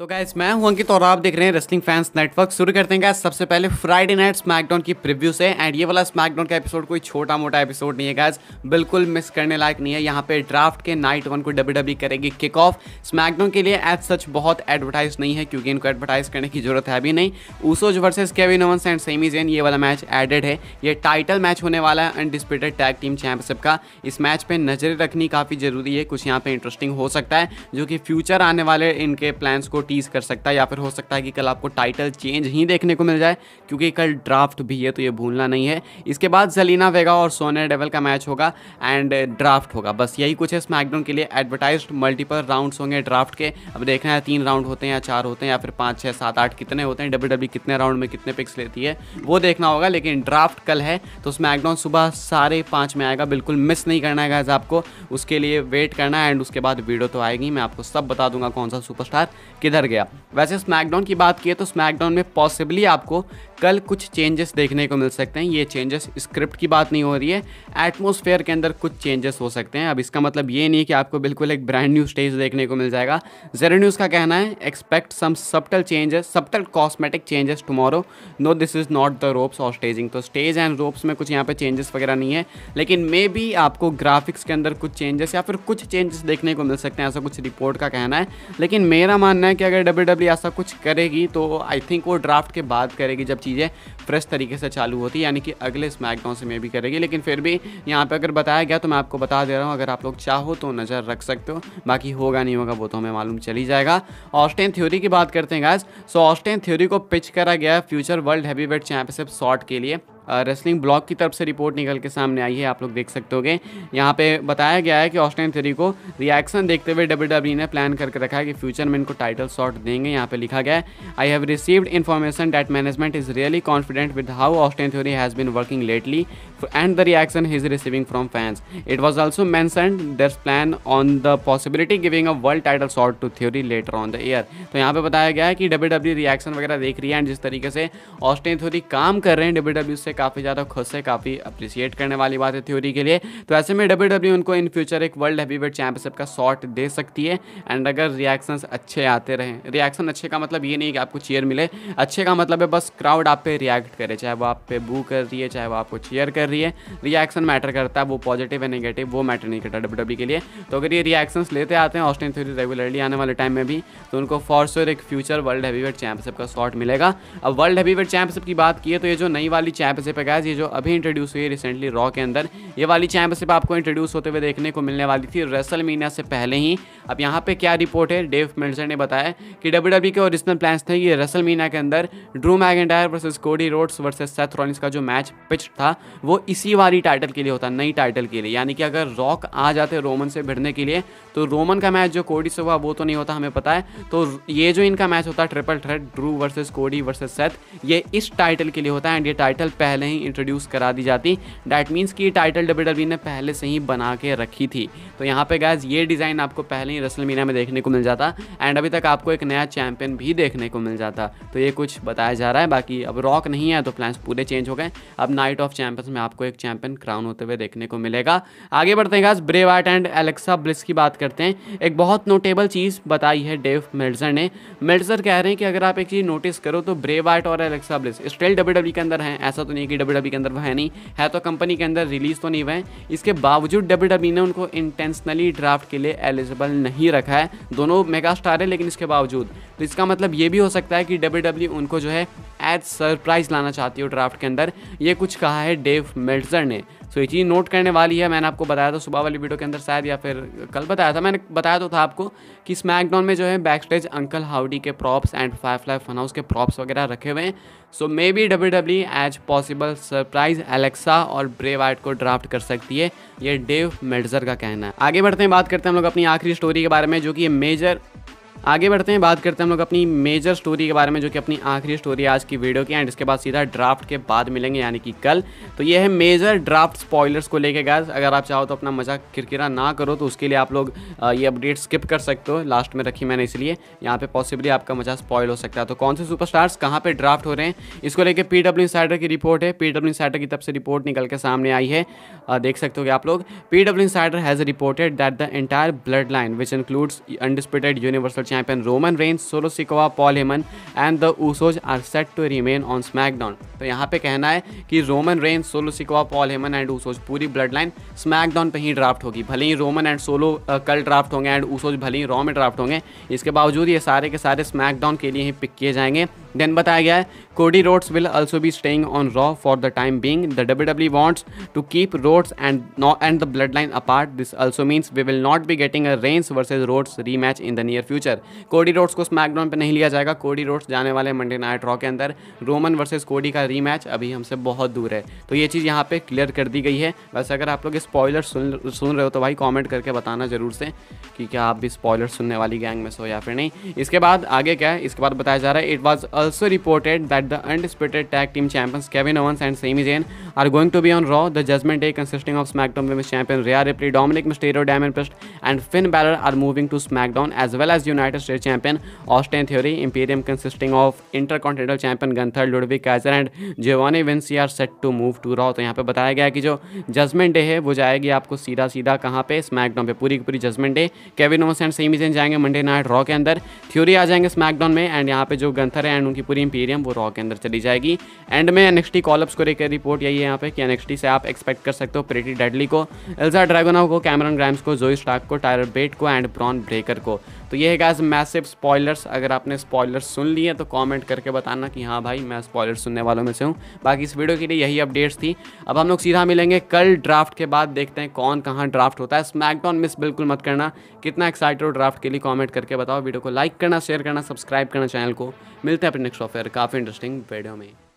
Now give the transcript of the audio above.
तो गैस मैं हूं अंकित और आप देख रहे हैं रेसलिंग फैंस नेटवर्क शुरू करते हैं गैस सबसे पहले फ्राइडे नाइट स्मैकडाउन की प्रीव्यू से एंड ये वाला स्मैकडाउन का एपिसोड कोई छोटा मोटा एपिसोड नहीं है गैस बिल्कुल मिस करने लायक नहीं है यहाँ पे ड्राफ्ट के नाइट वन को डब्ल्यू डब्ल्यू e करेगी किक ऑफ स्मैकडाउन के लिए एज सच बहुत एडवर्टाइज नहीं है क्योंकि इनको एडवर्टाइज करने की जरूरत है अभी नहीं Usos versus Kevin Owens and Sami Zayn ये वाला मैच एडेड है ये टाइटल मैच होने वाला है अनडिस्प्यूटेड टैग टीम चैंपियनशिप का इस मैच पर नजरें रखनी काफ़ी जरूरी है कुछ यहाँ पर इंटरेस्टिंग हो सकता है जो कि फ्यूचर आने वाले इनके प्लान्स को टीज कर सकता है या फिर हो सकता है कि कल आपको टाइटल चेंज ही देखने को मिल जाए क्योंकि कल ड्राफ्ट भी है तो ये भूलना नहीं है इसके बाद जलीना वेगा और सोनिया डेवल का मैच होगा एंड ड्राफ्ट uh, होगा बस यही कुछ है स्मैकडाउन के लिए एडवर्टाइज मल्टीपल राउंड्स होंगे ड्राफ्ट के अब देखना है तीन राउंड होते हैं या चार होते हैं या फिर पाँच छः सात आठ कितने होते हैं डब्ल्यू e कितने राउंड में कितने पिक्स लेती है वो देखना होगा लेकिन ड्राफ्ट कल है तो स्मैकडाउन सुबह साढ़े पाँच में आएगा बिल्कुल मिस नहीं करना है गाइज आपको उसके लिए वेट करना है एंड उसके बाद वीडियो तो आएगी मैं आपको सब बता दूंगा कौन सा सुपरस्टार किधर कर गया वैसे स्मैकडाउन की बात की तो स्मैकडाउन में पॉसिबली आपको कल कुछ चेंजेस देखने को मिल सकते हैं ये चेंजेस स्क्रिप्ट की बात नहीं हो रही है एटमोसफेयर के अंदर कुछ चेंजेस हो सकते हैं अब इसका मतलब ये नहीं कि आपको बिल्कुल एक ब्रांड न्यू स्टेज देखने को मिल जाएगा जेरो न्यूज़ का कहना है expect some subtle changes subtle cosmetic changes tomorrow no this is not the ropes और स्टेजिंग तो स्टेज एंड रोप्स में कुछ यहाँ पर चेंजेस वगैरह नहीं है लेकिन मे बी आपको ग्राफिक्स के अंदर कुछ चेंजेस या फिर कुछ चेंजेस देखने को मिल सकते हैं ऐसा कुछ रिपोर्ट का कहना है लेकिन मेरा मानना है कि अगर डब्ल्यू e ऐसा कुछ करेगी तो आई थिंक वो ड्राफ्ट के बाद करेगी जब चीज़ें फ्रेश तरीके से चालू होती है यानी कि अगले स्मैकडाउन से मे भी करेगी लेकिन फिर भी यहाँ पर अगर बताया गया तो मैं आपको बता दे रहा हूँ अगर आप लोग चाहो तो नज़र रख सकते हो बाकी होगा नहीं होगा वो तो हमें मालूम चली जाएगा ऑस्टेन थ्योरी की बात करते हैं गैस सो ऑस्टेन थ्योरी को पिच करा गया future world weight championship shot के लिए रेसलिंग ब्लॉक की तरफ से रिपोर्ट निकल के सामने आई है आप लोग देख सकते होगे यहाँ पे बताया गया है कि ऑस्टिन थ्री को रिएक्शन देखते हुए डब्ल्यू डब्ल्यू e ने प्लान करके रखा है कि फ्यूचर में इनको टाइटल शॉट देंगे यहाँ पे लिखा गया है I have received information that management is really confident with how Austin Theory has been working lately and the reaction he is receiving from fans it was also mentioned this plan on the possibility giving a world title shot to Theory later on the year तो यहाँ पे बताया गया है कि W reaction e वगैरह देख रही है एंड जिस तरीके से ऑस्टिन थ्योरी काम कर रहे हैं डब्ल्यू e से काफ़ी ज़्यादा खुश है काफ़ी अप्रिसिएट करने वाली बात है थ्योरी के लिए तो ऐसे में डब्ल्यू उनको इन फ्यूचर एक वर्ल्ड वेट चैंपियनशिप का शॉट दे सकती है एंड अगर रिएक्शन अच्छे आते रहें रिएक्शन अच्छे का मतलब ये नहीं कि आपको चेयर मिले अच्छे का मतलब है बस क्राउड आप पे रिएक्ट करे चाहे वो आप पे बू कर रही है चाहे वो आपको चेयर कर रही है रिएक्शन मैटर करता है वो पॉजिटिव है नेगेटिव वो मैटर नहीं करता डब्ल्यू e के लिए तो अगर ये रिएक्शन लेते आते हैं ऑस्टिन थ्योरी रेगुलरली आने वाले टाइम में भी तो उनको फॉर एक फ्यूचर वर्ल्ड हैवीवेट चैंपियनशिप का शॉट मिलेगा अब वर्ल्ड वेट चैंपियनशिप की बात की है तो ये जो नई वाली चैंपियनशिप चैंपियनशिप है गैज ये जो अभी इंट्रोड्यूस हुई है रिसेंटली रॉ के अंदर ये वाली चैंपियनशिप आपको इंट्रोड्यूस होते हुए देखने को मिलने वाली थी रेसल मीना से पहले ही अब यहाँ पे क्या रिपोर्ट है डेव मिल्सर ने बताया कि डब्ल्यू e के ओरिजिनल प्लान्स थे ये रेसल मीना के अंदर Drew McIntyre versus Cody Rhodes versus Seth Rollins का जो मैच पिच था वो इसी वाली टाइटल के लिए होता नई टाइटल के लिए यानी कि अगर रॉक आ जाते रोमन से भिड़ने के लिए तो रोमन का मैच जो कोडी से हुआ वो तो नहीं होता हमें पता है तो ये जो इनका मैच होता triple threat Drew versus Cody versus Seth ये इस टाइटल के लिए होता है एंड ये टाइटल पहले पहले ही इंट्रोड्यूस करा दी जाती डैट मीन्स कि टाइटल डब्ल्यू ने पहले से ही बना के रखी थी तो यहाँ पे गैज ये डिज़ाइन आपको पहले ही रसल में देखने को मिल जाता एंड अभी तक आपको एक नया चैंपियन भी देखने को मिल जाता तो ये कुछ बताया जा रहा है बाकी अब रॉक नहीं है तो प्लान्स पूरे चेंज हो गए अब नाइट ऑफ चैंपियंस में आपको एक चैंपियन क्राउन होते हुए देखने को मिलेगा आगे बढ़ते हैं guys Bray Wyatt and Alexa Bliss की बात करते हैं एक बहुत नोटेबल चीज़ बताई है डेव मिल्जर ने मिल्जर कह रहे हैं कि अगर आप एक चीज़ नोटिस करो तो ब्रेव आर्ट और एलेक्सा ब्लिस स्टिल डब्ल्यू के अंदर हैं ऐसा तो नहीं नहीं कि डब्ल्यू e के अंदर वह है नहीं है तो कंपनी के अंदर रिलीज़ तो नहीं हुए हैं इसके बावजूद डब्ल्यू e ने उनको इंटेंशनली ड्राफ्ट के लिए एलिजिबल नहीं रखा है दोनों मेगा स्टार है लेकिन इसके बावजूद तो इसका मतलब ये भी हो सकता है कि डब्ल्यू e उनको जो है एज सरप्राइज लाना चाहती हो ड्राफ्ट के अंदर ये कुछ कहा है डेव मेल्टर ने सो so, ये चीज़ नोट करने वाली है मैंने आपको बताया था सुबह वाली वीडियो के अंदर शायद या फिर कल बताया था मैंने बताया तो था आपको कि स्मैकडाउन में जो है बैक स्टेज अंकल हाउडी के props and five Firefly Fun House के प्रॉप्स वगैरह रखे हुए हैं so maybe W W as possible surprise Alexa और ब्रेव आर्ट को ड्राफ्ट कर सकती है ये डेव मेडजर का कहना है आगे बढ़ते हैं बात करते हैं हम लोग अपनी आखिरी स्टोरी के बारे में जो कि मेजर आगे बढ़ते हैं बात करते हैं हम लोग अपनी मेजर स्टोरी के बारे में जो कि अपनी आखिरी स्टोरी आज की वीडियो की एंड इसके बाद सीधा ड्राफ्ट के बाद मिलेंगे यानी कि कल तो ये है मेजर ड्राफ्ट स्पॉयलर्स को लेके गैस अगर आप चाहो तो अपना मजाक किरकिरा ना करो तो उसके लिए आप लोग ये अपडेट स्किप कर सकते हो लास्ट में रखी मैंने इसलिए यहाँ पर पॉसिबली आपका मजा स्पॉयल हो सकता है तो कौन से सुपर स्टार्स कहाँ पर ड्राफ्ट हो रहे हैं इसको लेकर पी डब्ल्यू इंसाइडर की रिपोर्ट है पी डब्ल्यू इंसाइडर की तरफ से रिपोर्ट निकल के सामने आई है देख सकते हो कि आप लोग P W Insider has reported that the entire bloodline which includes undisputed universal champion Roman Reigns Solo Sikoa, Paul Heyman and the Usos are set to remain on तो यहाँ पे कहना है कि Roman Reigns Solo Sikoa Paul Heyman and Usos पूरी bloodline SmackDown पर ही draft होगी भले ही रोमन एंड सोलो कल ड्राफ्ट होंगे एंड ऊसोज भले ही रॉ में ड्राफ्ट होंगे इसके बावजूद ये सारे के सारे स्मैकडाउन के लिए ही पिक किए जाएंगे देन बताया गया है Cody Rhodes will also be staying on Raw for the time being the W W wants to keep Rhodes and and the bloodline apart this also means we will not be getting a Reigns versus Rhodes rematch in the near future Cody Rhodes को SmackDown पर नहीं लिया जाएगा Cody Rhodes जाने वाले Monday night raw के अंदर Roman versus कोडी का री मैच अभी हमसे बहुत दूर है तो ये चीज़ यहाँ पे क्लियर कर दी गई है वैसे अगर आप लोग स्पॉयलर सुन सुन रहे हो तो भाई कॉमेंट करके बताना ज़रूर से कि क्या आप भी स्पॉयलर सुनने वाली गैंग में सो या फिर नहीं इसके बाद आगे क्या है इसके बाद बताया जा रहा है it was a also reported that the undisputed tag team champions Kevin Owens and Sami Zayn are going to be on Raw. The Judgment Day, consisting of SmackDown Women's Champion Rhea Ripley, Dominic Mysterio, Damian Priest, and Finn Balor, are moving to SmackDown, as well as United States Champion Austin Theory. Imperium, consisting of Intercontinental Champion Gunther, Ludwig Kaiser, and Giovanni Vinci, are set to move to Raw. तो यहाँ पे बताया गया कि जो Judgment Day है वो जाएगी आपको सीधा सीधा कहाँ पे SmackDown पे पूरी की पूरी Judgment Day. Kevin Owens and Sami Zayn जाएंगे Monday Night Raw के अंदर Theory आ जाएंगे SmackDown में and यहाँ पे जो Gunther है एंड उनकी पूरी इंपीरियम वो रॉ के अंदर चली जाएगी एंड में एनएक्सटी कॉलअप्स को लेकर रिपोर्ट यही है यहाँ पे कि एनएक्सटी से आप एक्सपेक्ट कर सकते हो प्रेटी डेडली को एल्जा ड्रैगोना को कैमरन ग्राम्स को जोई स्टाक को टायर बेट को एंड ब्रॉन ब्रेकर को तो ये है गाइज मैसिव स्पॉयलर्स अगर आपने स्पॉयलर्स सुन लिए तो कमेंट करके बताना कि हाँ भाई मैं स्पॉयलर सुनने वालों में से हूँ बाकी इस वीडियो के लिए यही अपडेट्स थी अब हम लोग सीधा मिलेंगे कल ड्राफ्ट के बाद देखते हैं कौन कहाँ ड्राफ्ट होता है स्मैकडाउन मिस बिल्कुल मत करना कितना एक्साइटेड हो ड्राफ्ट के लिए कॉमेंट करके बताओ वीडियो को लाइक करना शेयर करना सब्सक्राइब करना चैनल को मिलते हैं अपने नेक्स्ट ऑफेयर काफ़ी इंटरेस्टिंग वीडियो में